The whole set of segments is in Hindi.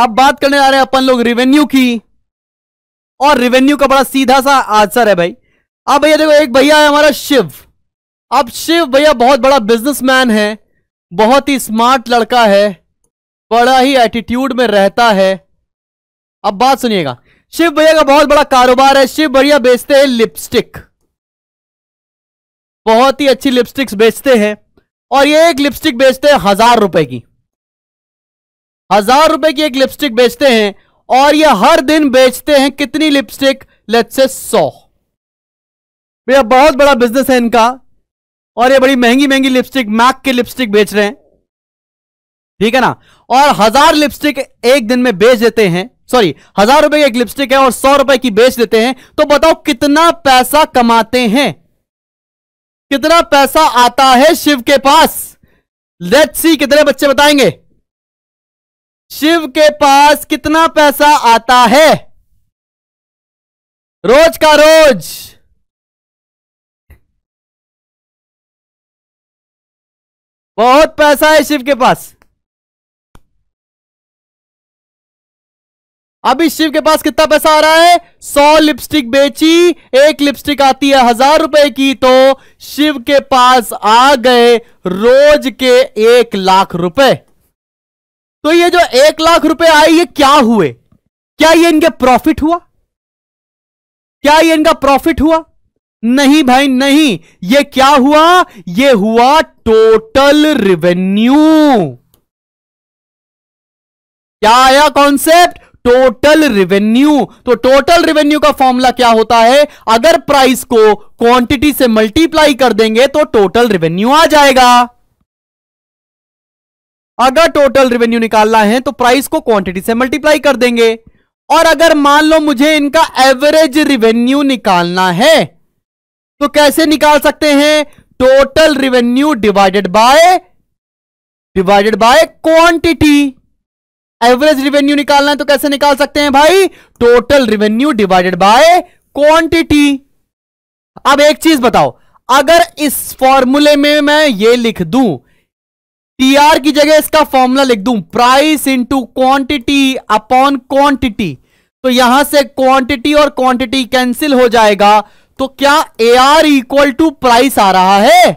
अब बात करने जा रहे हैं अपन लोग रिवेन्यू की और रिवेन्यू का बड़ा सीधा सा आंसर है भाई अब भैया देखो एक भैया है हमारा शिव अब शिव भैया बहुत बड़ा बिजनेसमैन है बहुत ही स्मार्ट लड़का है बड़ा ही एटीट्यूड में रहता है अब बात सुनिएगा शिव भैया का बहुत बड़ा कारोबार है शिव भैया बेचते हैं लिपस्टिक बहुत ही अच्छी लिपस्टिक्स बेचते हैं और ये एक लिपस्टिक बेचते हैं हजार रुपए की हजार रुपए की एक लिपस्टिक बेचते हैं और ये हर दिन बेचते हैं कितनी लिपस्टिक लेट्स से सौ भैया बहुत बड़ा बिजनेस है इनका और ये बड़ी महंगी महंगी लिपस्टिक मैक की लिपस्टिक बेच रहे हैं ठीक है ना और हजार लिपस्टिक एक दिन में बेच देते हैं सॉरी हजार रुपए की एक लिपस्टिक है और सौ रुपए की बेच देते हैं तो बताओ कितना पैसा कमाते हैं कितना पैसा आता है शिव के पास लेट्स सी कितने बच्चे बताएंगे शिव के पास कितना पैसा आता है रोज का रोज बहुत पैसा है शिव के पास अभी शिव के पास कितना पैसा आ रहा है सौ लिपस्टिक बेची एक लिपस्टिक आती है हजार रुपए की तो शिव के पास आ गए रोज के एक लाख रुपए तो ये जो एक लाख रुपए आए ये क्या हुए क्या ये इनके प्रॉफिट हुआ क्या ये इनका प्रॉफिट हुआ नहीं भाई नहीं ये क्या हुआ ये हुआ टोटल रिवेन्यू क्या आया कॉन्सेप्ट टोटल रिवेन्यू तो टोटल रिवेन्यू का फॉर्मूला क्या होता है अगर प्राइस को क्वांटिटी से मल्टीप्लाई कर देंगे तो टोटल रिवेन्यू आ जाएगा अगर टोटल रेवेन्यू निकालना है तो प्राइस को क्वांटिटी से मल्टीप्लाई कर देंगे और अगर मान लो मुझे इनका एवरेज रिवेन्यू निकालना है तो कैसे निकाल सकते हैं total revenue divided by divided by quantity average revenue निकालना है तो कैसे निकाल सकते हैं भाई total revenue divided by quantity अब एक चीज बताओ अगर इस फॉर्मूले में मैं ये लिख दूं टीआर की जगह इसका फॉर्मूला लिख दूं price into quantity upon quantity तो यहां से क्वांटिटी और क्वांटिटी कैंसिल हो जाएगा तो क्या A R equal to price आ रहा है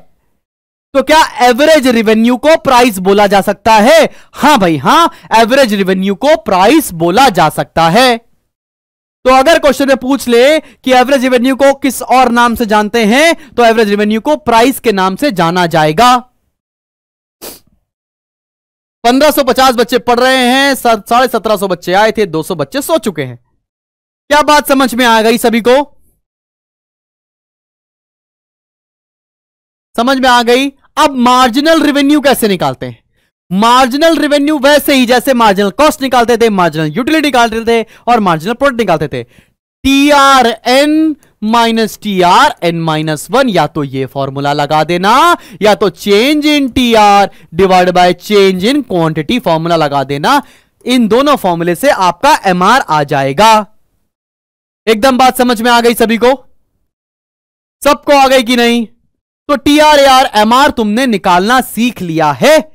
तो क्या एवरेज रिवेन्यू को प्राइस बोला जा सकता है हां भाई हां एवरेज रिवेन्यू को प्राइस बोला जा सकता है तो अगर क्वेश्चन में पूछ ले कि एवरेज रिवेन्यू को किस और नाम से जानते हैं तो एवरेज रिवेन्यू को प्राइस के नाम से जाना जाएगा 1550 बच्चे पढ़ रहे हैं साढ़े सत्रह सौ बच्चे आए थे 200 बच्चे सो चुके हैं क्या बात समझ में आ गई सभी को समझ में आ गई अब मार्जिनल रेवेन्यू कैसे निकालते हैं मार्जिनल रिवेन्यू वैसे ही जैसे मार्जिनल कॉस्ट निकालते थे मार्जिनल यूटिलिटी निकालते थे और मार्जिनल प्रोडक्ट निकालते थे T R N minus T R N minus one या तो ये फॉर्मूला लगा देना या तो change in T R divide by change in quantity formula लगा देना इन दोनों फॉर्मूले से आपका एम आर आ जाएगा एकदम बात समझ में आ गई सभी को सबको आ गई कि नहीं तो T R A R M R तुमने निकालना सीख लिया है